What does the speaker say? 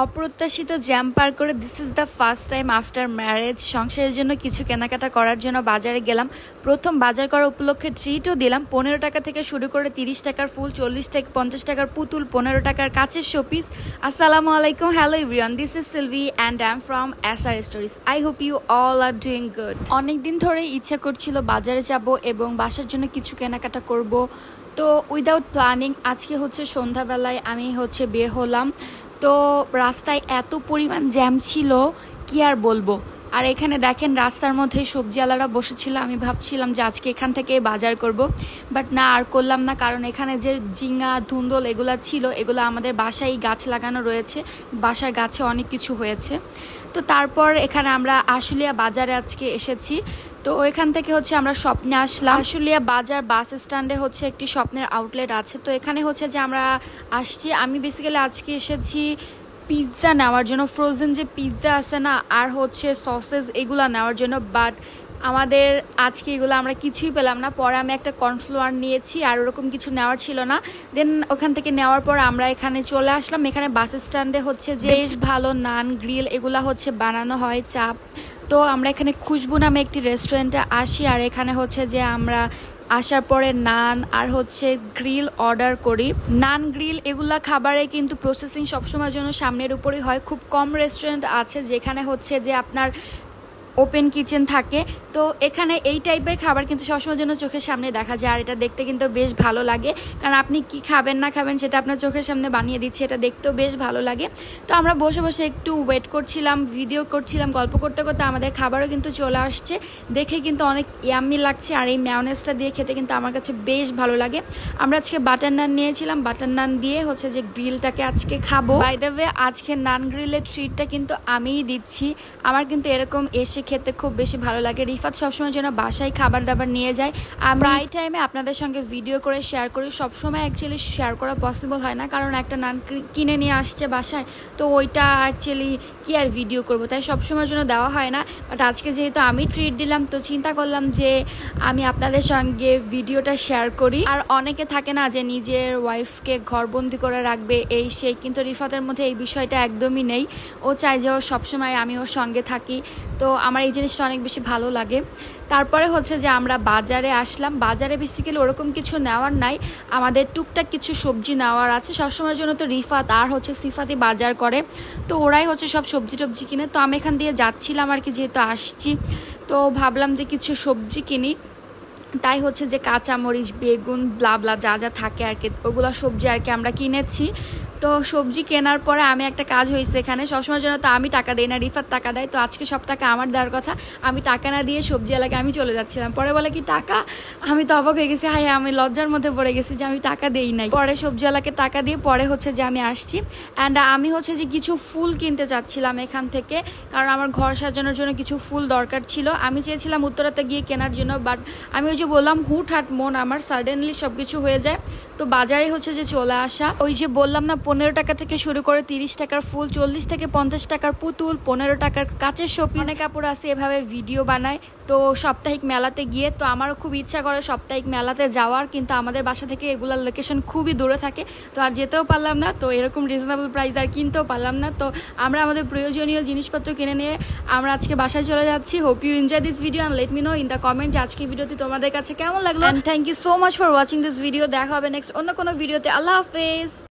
অপ্রত্যাশিত জ্যাম পার করে this is the first time after marriage সংসারের জন্য কিছু কেনাকাটা করার জন্য বাজারে গেলাম প্রথম বাজার করা উপলক্ষে ট্রিটও দিলাম পনেরো টাকা থেকে শুরু করে তিরিশ টাকার ফুল চল্লিশ থেকে পঞ্চাশ টাকার পুতুল পনেরো টাকার কাছের শোপিস আসসালামু আলাইকুম hello everyone this is Silvi and am from S R stories I hope you all are doing good দিন ধরেই ইচ্ছা করছিল বাজারে যাব এবং বাসার জন্য কিছু কেনাকাটা করব তো উইদাউট প্ল্যানিং আজকে হচ্ছে সন্ধ্যাবেলায় আমি হচ্ছে বের হলাম তো রাস্তায় এত পরিমাণ জ্যাম ছিল কি আর বলবো আর এখানে দেখেন রাস্তার মধ্যে সবজিওয়ালারা বসেছিল আমি ভাবছিলাম যে আজকে এখান থেকে বাজার করব বাট না আর করলাম না কারণ এখানে যে জিঙ্গা ধুন্দল এগুলো ছিল এগুলো আমাদের বাসায় গাছ লাগানো রয়েছে বাসার গাছে অনেক কিছু হয়েছে তো তারপর এখানে আমরা আশুলিয়া বাজারে আজকে এসেছি তো এখান থেকে হচ্ছে আমরা স্বপ্নে আসলাম আশুলিয়া বাজার বাস স্ট্যান্ডে হচ্ছে একটি স্বপ্নের আউটলেট আছে তো এখানে হচ্ছে যে আমরা আসছি আমি বেসিক্যালি আজকে এসেছি পিৎজা নেওয়ার জন্য ফ্রোজেন যে পিৎজা আছে না আর হচ্ছে সসেস এগুলা নেওয়ার জন্য বাট আমাদের আজকে এগুলো আমরা কিছুই পেলাম না পরে আমি একটা কর্নফ্লোয়ার নিয়েছি আর ওরকম কিছু নেওয়ার ছিল না দেন ওখান থেকে নেওয়ার পর আমরা এখানে চলে আসলাম এখানে বাস স্ট্যান্ডে হচ্ছে যে বেশ ভালো নান গ্রিল এগুলা হচ্ছে বানানো হয় চাপ তো আমরা এখানে খুশবু নামে একটি রেস্টুরেন্টে আসি আর এখানে হচ্ছে যে আমরা আসার পরে নান আর হচ্ছে গ্রিল অর্ডার করি নান গ্রিল এগুলা খাবারে কিন্তু প্রসেসিং সবসময়ের জন্য সামনের উপরেই হয় খুব কম রেস্টুরেন্ট আছে যেখানে হচ্ছে যে আপনার ওপেন কিচেন থাকে তো এখানে এই টাইপের খাবার কিন্তু সবসময় জন্য চোখের সামনে দেখা যায় আর এটা দেখতে কিন্তু বেশ ভালো লাগে কারণ আপনি কি খাবেন না খাবেন সেটা আপনার চোখের সামনে বানিয়ে দিচ্ছে এটা দেখতেও বেশ ভালো লাগে তো আমরা বসে বসে একটু ওয়েট করছিলাম ভিডিও করছিলাম গল্প করতে করতে আমাদের খাবারও কিন্তু চলে আসছে দেখে কিন্তু অনেক ইয়াম্মি লাগছে আর এই ম্যাওনেসটা দিয়ে খেতে কিন্তু আমার কাছে বেশ ভালো লাগে আমরা আজকে বাটার নান নিয়েছিলাম বাটার নান দিয়ে হচ্ছে যে গ্রিলটাকে আজকে খাবো বাই ওয়ে আজকে নান গ্রিলের ট্রিটটা কিন্তু আমিই দিচ্ছি আমার কিন্তু এরকম এসে খেতে খুব বেশি ভালো লাগে রিফাত সবসময় যেন বাসায় খাবার দাবার নিয়ে যায় আমরা এই টাইমে আপনাদের সঙ্গে ভিডিও করে শেয়ার করি সবসময় অ্যাকচুয়ালি শেয়ার করা পসিবল হয় না কারণ একটা নান কিনে নিয়ে আসছে বাসায় তো ওইটা অ্যাকচুয়ালি কী আর ভিডিও করবো তাই সবসময়ের জন্য দেওয়া হয় না বাট আজকে যেহেতু আমি ট্রিট দিলাম তো চিন্তা করলাম যে আমি আপনাদের সঙ্গে ভিডিওটা শেয়ার করি আর অনেকে থাকে না যে নিজের ওয়াইফকে ঘরবন্দি করে রাখবে এই সেই কিন্তু রিফাতের মধ্যে এই বিষয়টা একদমই নেই ও চায় যে ও সবসময় আমি ওর সঙ্গে থাকি তো আমার এই জিনিসটা অনেক বেশি ভালো লাগে তারপরে হচ্ছে যে আমরা বাজারে আসলাম বাজারে বেসিক্যালি ওরকম কিছু নেওয়ার নাই আমাদের টুকটাক কিছু সবজি নেওয়ার আছে সবসময়ের জন্য তো রিফাত আর হচ্ছে সিফাতি বাজার করে তো ওরাই হচ্ছে সব সবজি টবজি কিনে তো আমি এখান দিয়ে যাচ্ছিলাম আর কি যেহেতু আসছি তো ভাবলাম যে কিছু সবজি কিনি তাই হচ্ছে যে কাঁচামরিচ বেগুন ব্লাবলা যা যা থাকে আর কি ওগুলো সবজি আর কি আমরা কিনেছি তো সবজি কেনার পরে আমি একটা কাজ হয়েছে এখানে সবসময় জন্য তো আমি টাকা দেই না রিফার টাকা দেয় তো আজকে সব টাকা আমার দেওয়ার কথা আমি টাকা না দিয়ে সবজি এলাকায় আমি চলে যাচ্ছিলাম পরে বলে কি টাকা আমি তো অবাক হয়ে গেছি হাই আমি লজ্জার মধ্যে পড়ে গেছি যে আমি টাকা দেই নাই পরে সবজি এলাকায় টাকা দিয়ে পরে হচ্ছে যে আমি আসছি অ্যান্ড আমি হচ্ছে যে কিছু ফুল কিনতে চাচ্ছিলাম এখান থেকে কারণ আমার ঘর সাজানোর জন্য কিছু ফুল দরকার ছিল আমি চেয়েছিলাম উত্তরাতে গিয়ে কেনার জন্য বাট আমি ওই যে বললাম হুট হাট মন আমার সাডেনলি সব কিছু হয়ে যায় তো বাজারে হচ্ছে যে চলে আসা ওই যে বললাম না পনেরো টাকা থেকে শুরু করে তিরিশ টাকার ফুল চল্লিশ থেকে পঞ্চাশ টাকার পুতুল পনেরো টাকার কাচের শোপিস অনেক কাপড় আছে এভাবে ভিডিও বানায় তো সাপ্তাহিক মেলাতে গিয়ে তো আমারও খুব ইচ্ছা করে সাপ্তাহিক মেলাতে যাওয়ার কিন্তু আমাদের বাসা থেকে এগুলার লোকেশন খুবই দূরে থাকে তো আর যেতেও পারলাম না তো এরকম রিজনেবল প্রাইস আর কিনতেও পারলাম না তো আমরা আমাদের প্রয়োজনীয় জিনিসপত্র কিনে নিয়ে আমরা আজকে বাসায় চলে যাচ্ছি hope you enjoy this video and let me know in the comment আজকে ভিডিওতে তোমাদের কাছে কেমন লাগলো thank you so much for watching this video দেখা হবে নেক্সট অন্য কোনো ভিডিওতে আল্লাহ হাফেজ